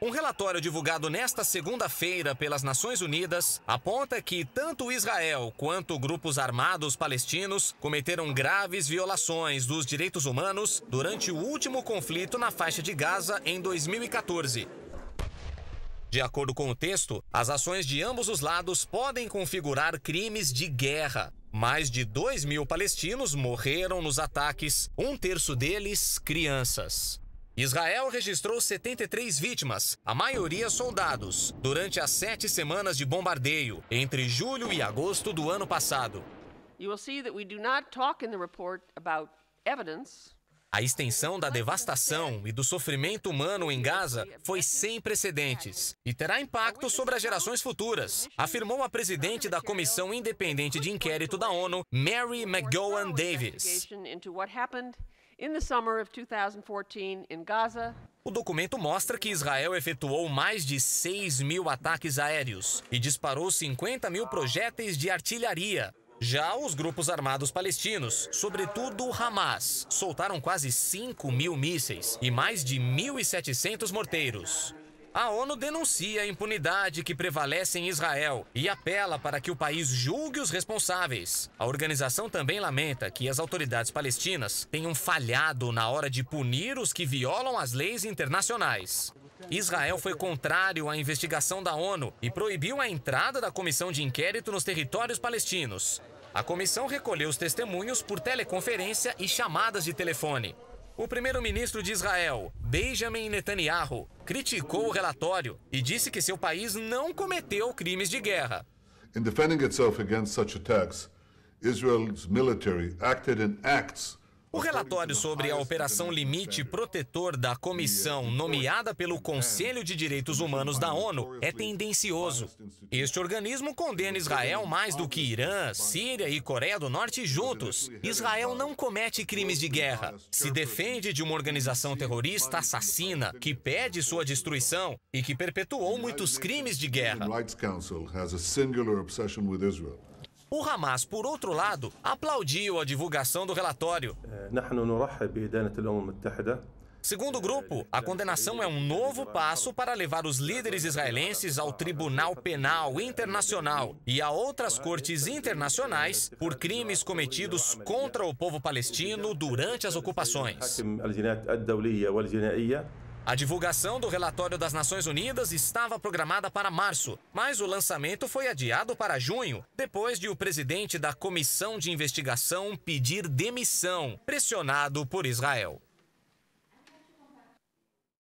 Um relatório divulgado nesta segunda-feira pelas Nações Unidas aponta que tanto Israel quanto grupos armados palestinos cometeram graves violações dos direitos humanos durante o último conflito na faixa de Gaza em 2014. De acordo com o texto, as ações de ambos os lados podem configurar crimes de guerra. Mais de 2 mil palestinos morreram nos ataques, um terço deles crianças. Israel registrou 73 vítimas, a maioria soldados, durante as sete semanas de bombardeio, entre julho e agosto do ano passado. a extensão da devastação e do sofrimento humano em Gaza foi sem precedentes e terá impacto sobre as gerações futuras, afirmou a presidente da Comissão Independente de Inquérito da ONU, Mary McGowan Davis. O documento mostra que Israel efetuou mais de 6 mil ataques aéreos e disparou 50 mil projéteis de artilharia. Já os grupos armados palestinos, sobretudo o Hamas, soltaram quase 5 mil mísseis e mais de 1.700 morteiros. A ONU denuncia a impunidade que prevalece em Israel e apela para que o país julgue os responsáveis. A organização também lamenta que as autoridades palestinas tenham falhado na hora de punir os que violam as leis internacionais. Israel foi contrário à investigação da ONU e proibiu a entrada da comissão de inquérito nos territórios palestinos. A comissão recolheu os testemunhos por teleconferência e chamadas de telefone. O primeiro-ministro de Israel, Benjamin Netanyahu, criticou o relatório e disse que seu país não cometeu crimes de guerra. acted o relatório sobre a Operação Limite Protetor da comissão nomeada pelo Conselho de Direitos Humanos da ONU é tendencioso. Este organismo condena Israel mais do que Irã, Síria e Coreia do Norte juntos. Israel não comete crimes de guerra, se defende de uma organização terrorista assassina que pede sua destruição e que perpetuou muitos crimes de guerra. O Hamas, por outro lado, aplaudiu a divulgação do relatório. Segundo o grupo, a condenação é um novo passo para levar os líderes israelenses ao Tribunal Penal Internacional e a outras cortes internacionais por crimes cometidos contra o povo palestino durante as ocupações. A divulgação do relatório das Nações Unidas estava programada para março, mas o lançamento foi adiado para junho, depois de o presidente da Comissão de Investigação pedir demissão, pressionado por Israel.